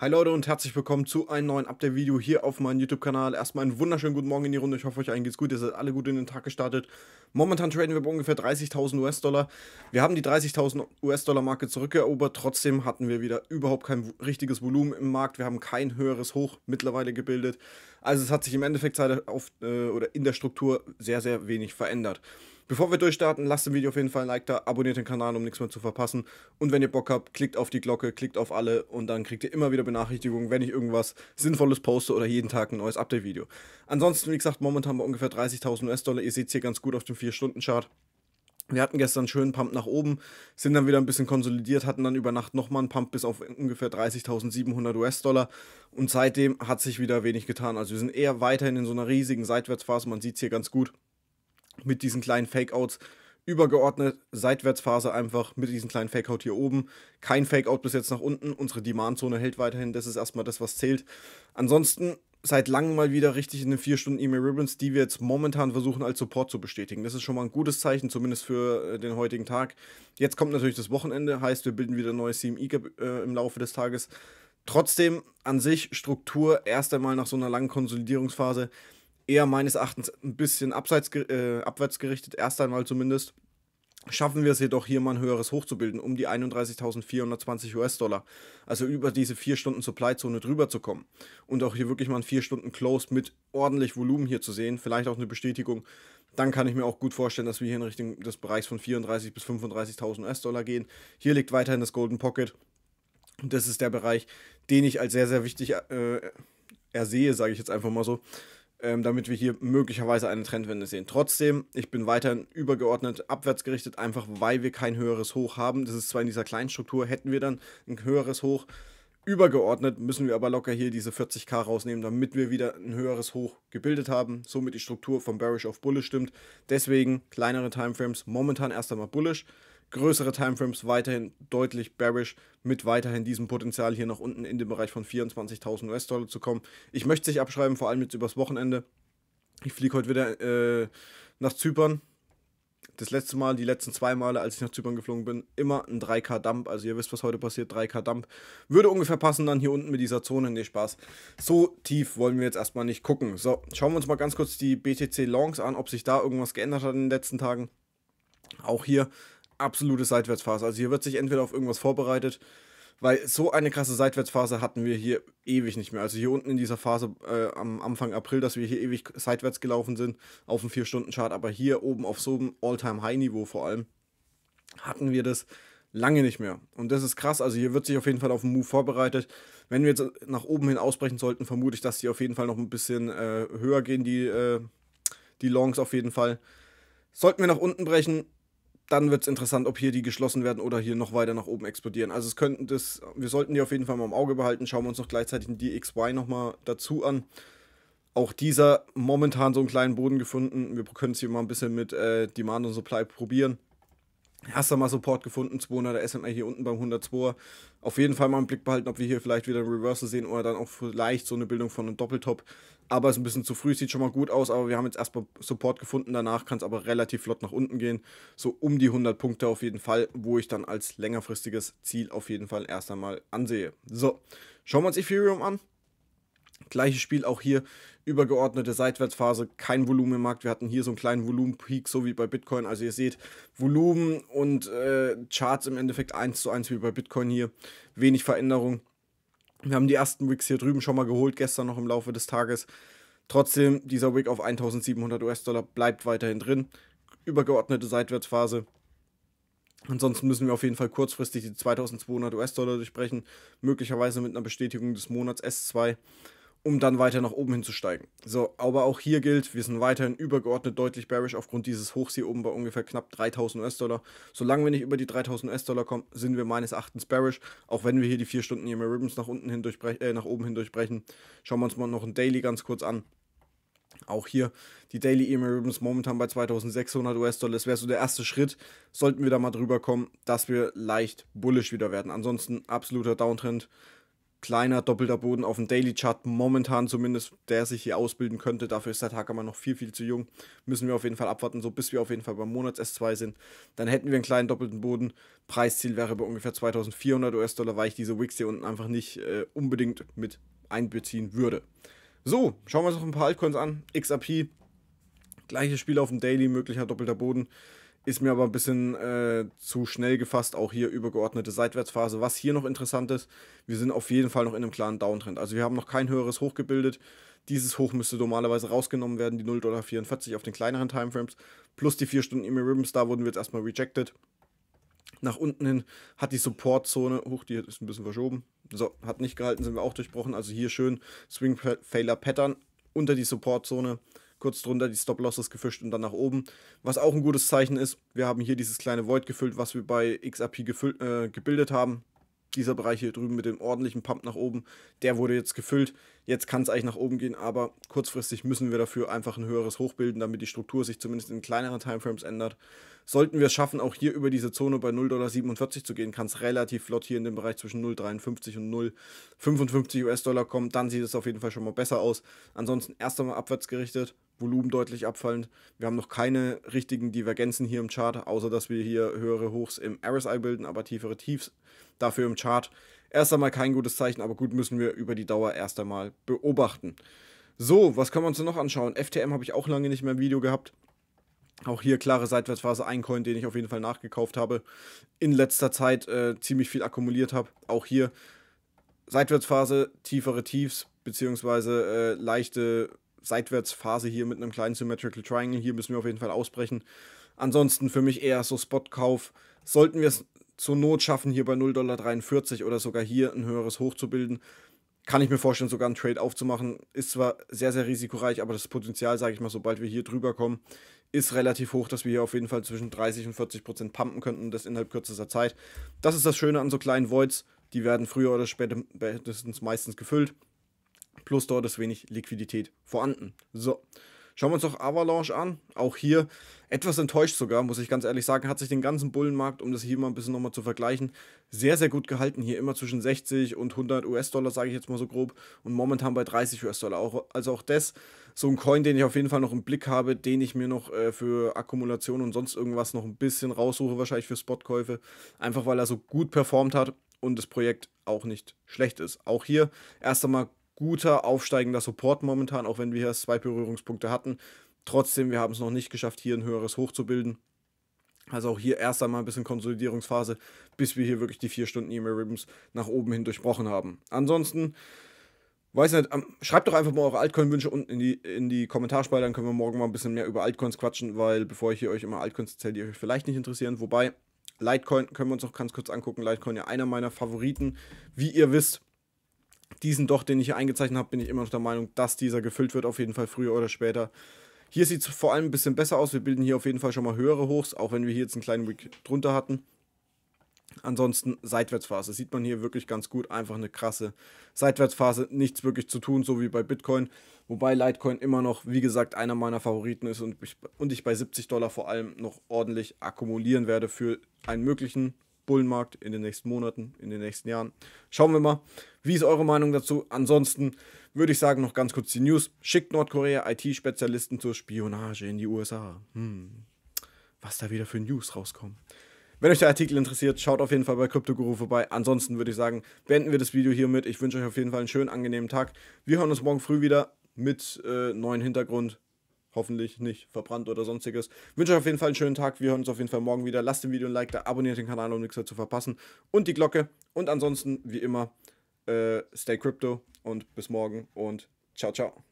Hi Leute und herzlich willkommen zu einem neuen Update-Video hier auf meinem YouTube-Kanal. Erstmal einen wunderschönen guten Morgen in die Runde. Ich hoffe, euch allen geht's gut. Ihr seid alle gut in den Tag gestartet. Momentan traden wir bei ungefähr 30.000 US-Dollar. Wir haben die 30.000 US-Dollar-Marke zurückerobert. Trotzdem hatten wir wieder überhaupt kein richtiges Volumen im Markt. Wir haben kein höheres Hoch mittlerweile gebildet. Also es hat sich im Endeffekt auf, äh, oder in der Struktur sehr, sehr wenig verändert. Bevor wir durchstarten, lasst dem Video auf jeden Fall ein Like da, abonniert den Kanal, um nichts mehr zu verpassen. Und wenn ihr Bock habt, klickt auf die Glocke, klickt auf alle und dann kriegt ihr immer wieder Benachrichtigungen, wenn ich irgendwas Sinnvolles poste oder jeden Tag ein neues Update-Video. Ansonsten, wie gesagt, momentan bei ungefähr 30.000 US-Dollar. Ihr seht es hier ganz gut auf dem 4-Stunden-Chart. Wir hatten gestern einen schönen Pump nach oben, sind dann wieder ein bisschen konsolidiert, hatten dann über Nacht nochmal einen Pump bis auf ungefähr 30.700 US-Dollar und seitdem hat sich wieder wenig getan. Also wir sind eher weiterhin in so einer riesigen Seitwärtsphase, man sieht es hier ganz gut mit diesen kleinen Fakeouts übergeordnet, Seitwärtsphase einfach mit diesem kleinen Fakeout hier oben. Kein Fakeout bis jetzt nach unten. Unsere Demandzone hält weiterhin. Das ist erstmal das, was zählt. Ansonsten seit langem mal wieder richtig in den 4 Stunden E-Mail Ribbons, die wir jetzt momentan versuchen als Support zu bestätigen. Das ist schon mal ein gutes Zeichen, zumindest für äh, den heutigen Tag. Jetzt kommt natürlich das Wochenende, heißt, wir bilden wieder ein neues CME äh, im Laufe des Tages. Trotzdem an sich Struktur erst einmal nach so einer langen Konsolidierungsphase eher meines Erachtens ein bisschen abseits, äh, abwärts gerichtet, erst einmal zumindest. Schaffen wir es jedoch, hier mal ein höheres Hoch zu bilden, um die 31.420 US-Dollar, also über diese 4-Stunden-Supply-Zone drüber zu kommen. Und auch hier wirklich mal ein 4-Stunden-Close mit ordentlich Volumen hier zu sehen, vielleicht auch eine Bestätigung. Dann kann ich mir auch gut vorstellen, dass wir hier in Richtung des Bereichs von 34.000 bis 35.000 US-Dollar gehen. Hier liegt weiterhin das Golden Pocket. Und das ist der Bereich, den ich als sehr, sehr wichtig äh, ersehe, sage ich jetzt einfach mal so ähm, damit wir hier möglicherweise eine Trendwende sehen. Trotzdem, ich bin weiterhin übergeordnet abwärts gerichtet, einfach weil wir kein höheres Hoch haben. Das ist zwar in dieser kleinen Struktur, hätten wir dann ein höheres Hoch. Übergeordnet müssen wir aber locker hier diese 40k rausnehmen, damit wir wieder ein höheres Hoch gebildet haben. Somit die Struktur von Bearish auf Bullish stimmt. Deswegen kleinere Timeframes, momentan erst einmal Bullish größere Timeframes weiterhin deutlich bearish, mit weiterhin diesem Potenzial hier nach unten in den Bereich von 24.000 US-Dollar zu kommen. Ich möchte sich abschreiben, vor allem jetzt übers Wochenende. Ich fliege heute wieder äh, nach Zypern. Das letzte Mal, die letzten zwei Male, als ich nach Zypern geflogen bin, immer ein 3K-Dump. Also ihr wisst, was heute passiert, 3K-Dump. Würde ungefähr passen dann hier unten mit dieser Zone. Nee, Spaß. So tief wollen wir jetzt erstmal nicht gucken. So, schauen wir uns mal ganz kurz die BTC-Longs an, ob sich da irgendwas geändert hat in den letzten Tagen. Auch hier absolute Seitwärtsphase. Also hier wird sich entweder auf irgendwas vorbereitet, weil so eine krasse Seitwärtsphase hatten wir hier ewig nicht mehr. Also hier unten in dieser Phase äh, am Anfang April, dass wir hier ewig seitwärts gelaufen sind auf dem 4-Stunden-Chart, aber hier oben auf so einem All-Time-High-Niveau vor allem, hatten wir das lange nicht mehr. Und das ist krass. Also hier wird sich auf jeden Fall auf den Move vorbereitet. Wenn wir jetzt nach oben hin ausbrechen sollten, vermute ich, dass die auf jeden Fall noch ein bisschen äh, höher gehen, die, äh, die Longs auf jeden Fall. Sollten wir nach unten brechen, dann wird es interessant, ob hier die geschlossen werden oder hier noch weiter nach oben explodieren. Also es könnten das, wir sollten die auf jeden Fall mal im Auge behalten. Schauen wir uns noch gleichzeitig den DXY nochmal dazu an. Auch dieser momentan so einen kleinen Boden gefunden. Wir können es hier mal ein bisschen mit äh, Demand und Supply probieren. Hast du mal Support gefunden, 200er SMA hier unten beim 102er. Auf jeden Fall mal einen Blick behalten, ob wir hier vielleicht wieder ein Reversal sehen oder dann auch vielleicht so eine Bildung von einem Doppeltop. Aber es ist ein bisschen zu früh, sieht schon mal gut aus, aber wir haben jetzt erstmal Support gefunden. Danach kann es aber relativ flott nach unten gehen. So um die 100 Punkte auf jeden Fall, wo ich dann als längerfristiges Ziel auf jeden Fall erst einmal ansehe. So, schauen wir uns Ethereum an. Gleiches Spiel auch hier, übergeordnete Seitwärtsphase, kein Volumen im Markt. Wir hatten hier so einen kleinen Volumenpeak, so wie bei Bitcoin. Also ihr seht, Volumen und äh, Charts im Endeffekt 1 zu 1 wie bei Bitcoin hier. Wenig Veränderung. Wir haben die ersten Wicks hier drüben schon mal geholt, gestern noch im Laufe des Tages. Trotzdem, dieser Wick auf 1700 US-Dollar bleibt weiterhin drin. Übergeordnete Seitwärtsphase. Ansonsten müssen wir auf jeden Fall kurzfristig die 2200 US-Dollar durchbrechen, möglicherweise mit einer Bestätigung des Monats S2 um dann weiter nach oben hinzusteigen. So, aber auch hier gilt, wir sind weiterhin übergeordnet deutlich bearish aufgrund dieses Hochs hier oben bei ungefähr knapp 3000 US-Dollar. Solange wir nicht über die 3000 US-Dollar kommen, sind wir meines Erachtens bearish, auch wenn wir hier die 4 Stunden EMA Ribbons nach unten hindurch äh, nach oben hindurchbrechen. Schauen wir uns mal noch ein Daily ganz kurz an. Auch hier die Daily EMA Ribbons momentan bei 2600 US-Dollar. Das wäre so der erste Schritt, sollten wir da mal drüber kommen, dass wir leicht bullish wieder werden. Ansonsten absoluter Downtrend kleiner doppelter Boden auf dem Daily Chart momentan zumindest, der sich hier ausbilden könnte. Dafür ist der Tag aber noch viel, viel zu jung. Müssen wir auf jeden Fall abwarten, so bis wir auf jeden Fall beim Monats S2 sind. Dann hätten wir einen kleinen doppelten Boden. Preisziel wäre bei ungefähr 2400 US-Dollar, weil ich diese Wix hier unten einfach nicht äh, unbedingt mit einbeziehen würde. So, schauen wir uns noch ein paar Altcoins an. XRP, gleiches Spiel auf dem Daily, möglicher doppelter Boden. Ist mir aber ein bisschen äh, zu schnell gefasst, auch hier übergeordnete Seitwärtsphase. Was hier noch interessant ist, wir sind auf jeden Fall noch in einem klaren Downtrend. Also wir haben noch kein höheres Hoch gebildet. Dieses Hoch müsste normalerweise rausgenommen werden, die 0,44 auf den kleineren Timeframes. Plus die 4 Stunden EMA Ribbons, da wurden wir jetzt erstmal rejected. Nach unten hin hat die Supportzone, hoch, die ist ein bisschen verschoben. So, hat nicht gehalten, sind wir auch durchbrochen. Also hier schön Swing Failure Pattern unter die Supportzone. zone kurz drunter die Stop-Losses gefischt und dann nach oben. Was auch ein gutes Zeichen ist, wir haben hier dieses kleine Void gefüllt, was wir bei XRP äh, gebildet haben. Dieser Bereich hier drüben mit dem ordentlichen Pump nach oben, der wurde jetzt gefüllt. Jetzt kann es eigentlich nach oben gehen, aber kurzfristig müssen wir dafür einfach ein höheres Hoch bilden, damit die Struktur sich zumindest in kleineren Timeframes ändert. Sollten wir es schaffen, auch hier über diese Zone bei 0,47 zu gehen, kann es relativ flott hier in dem Bereich zwischen 0,53 und 0,55 US-Dollar kommen. Dann sieht es auf jeden Fall schon mal besser aus. Ansonsten erst einmal abwärts gerichtet, Volumen deutlich abfallend. Wir haben noch keine richtigen Divergenzen hier im Chart, außer dass wir hier höhere Hochs im RSI bilden, aber tiefere Tiefs dafür im Chart. Erst einmal kein gutes Zeichen, aber gut müssen wir über die Dauer erst einmal beobachten. So, was können wir uns denn noch anschauen? FTM habe ich auch lange nicht mehr im Video gehabt. Auch hier klare Seitwärtsphase, ein Coin, den ich auf jeden Fall nachgekauft habe. In letzter Zeit äh, ziemlich viel akkumuliert habe. Auch hier Seitwärtsphase, tiefere Tiefs, beziehungsweise äh, leichte Seitwärtsphase hier mit einem kleinen Symmetrical Triangle. Hier müssen wir auf jeden Fall ausbrechen. Ansonsten für mich eher so Spotkauf. Sollten wir es zur Not schaffen, hier bei 0,43 Dollar oder sogar hier ein höheres Hoch zu bilden, kann ich mir vorstellen, sogar einen Trade aufzumachen. Ist zwar sehr, sehr risikoreich, aber das Potenzial, sage ich mal, sobald wir hier drüber kommen, ist relativ hoch, dass wir hier auf jeden Fall zwischen 30 und 40 Prozent pumpen könnten, das innerhalb kürzester Zeit. Das ist das Schöne an so kleinen Voids, die werden früher oder später meistens gefüllt plus dort ist wenig Liquidität vorhanden. So, schauen wir uns auch Avalanche an. Auch hier etwas enttäuscht sogar, muss ich ganz ehrlich sagen, hat sich den ganzen Bullenmarkt, um das hier mal ein bisschen nochmal zu vergleichen, sehr, sehr gut gehalten. Hier immer zwischen 60 und 100 US-Dollar, sage ich jetzt mal so grob, und momentan bei 30 US-Dollar. also auch das, so ein Coin, den ich auf jeden Fall noch im Blick habe, den ich mir noch äh, für Akkumulation und sonst irgendwas noch ein bisschen raussuche, wahrscheinlich für Spotkäufe, einfach weil er so gut performt hat und das Projekt auch nicht schlecht ist. Auch hier erst einmal guter aufsteigender Support momentan, auch wenn wir hier zwei Berührungspunkte hatten. Trotzdem, wir haben es noch nicht geschafft, hier ein höheres Hoch zu bilden. Also auch hier erst einmal ein bisschen Konsolidierungsphase, bis wir hier wirklich die 4 Stunden E-Mail Ribbons nach oben hin durchbrochen haben. Ansonsten, weiß nicht, ähm, schreibt doch einfach mal eure Altcoin-Wünsche unten in die, in die Kommentarspalte, dann können wir morgen mal ein bisschen mehr über Altcoins quatschen, weil bevor ich hier euch immer Altcoins erzähle, die euch vielleicht nicht interessieren, wobei Litecoin können wir uns noch ganz kurz angucken. Litecoin ja einer meiner Favoriten, wie ihr wisst diesen doch, den ich hier eingezeichnet habe, bin ich immer noch der Meinung, dass dieser gefüllt wird, auf jeden Fall früher oder später. Hier sieht es vor allem ein bisschen besser aus. Wir bilden hier auf jeden Fall schon mal höhere Hochs, auch wenn wir hier jetzt einen kleinen Wick drunter hatten. Ansonsten Seitwärtsphase. Sieht man hier wirklich ganz gut. Einfach eine krasse Seitwärtsphase. Nichts wirklich zu tun, so wie bei Bitcoin. Wobei Litecoin immer noch, wie gesagt, einer meiner Favoriten ist und ich, und ich bei 70 Dollar vor allem noch ordentlich akkumulieren werde für einen möglichen Bullenmarkt in den nächsten Monaten, in den nächsten Jahren. Schauen wir mal. Wie ist eure Meinung dazu? Ansonsten würde ich sagen, noch ganz kurz die News. Schickt Nordkorea IT-Spezialisten zur Spionage in die USA. Hm. Was da wieder für News rauskommen. Wenn euch der Artikel interessiert, schaut auf jeden Fall bei CryptoGuru vorbei. Ansonsten würde ich sagen, beenden wir das Video hiermit. Ich wünsche euch auf jeden Fall einen schönen, angenehmen Tag. Wir hören uns morgen früh wieder mit äh, neuen Hintergrund hoffentlich nicht verbrannt oder sonstiges. Ich wünsche euch auf jeden Fall einen schönen Tag. Wir hören uns auf jeden Fall morgen wieder. Lasst dem Video ein Like da, abonniert den Kanal, um nichts mehr zu verpassen. Und die Glocke. Und ansonsten, wie immer, äh, stay crypto und bis morgen und ciao, ciao.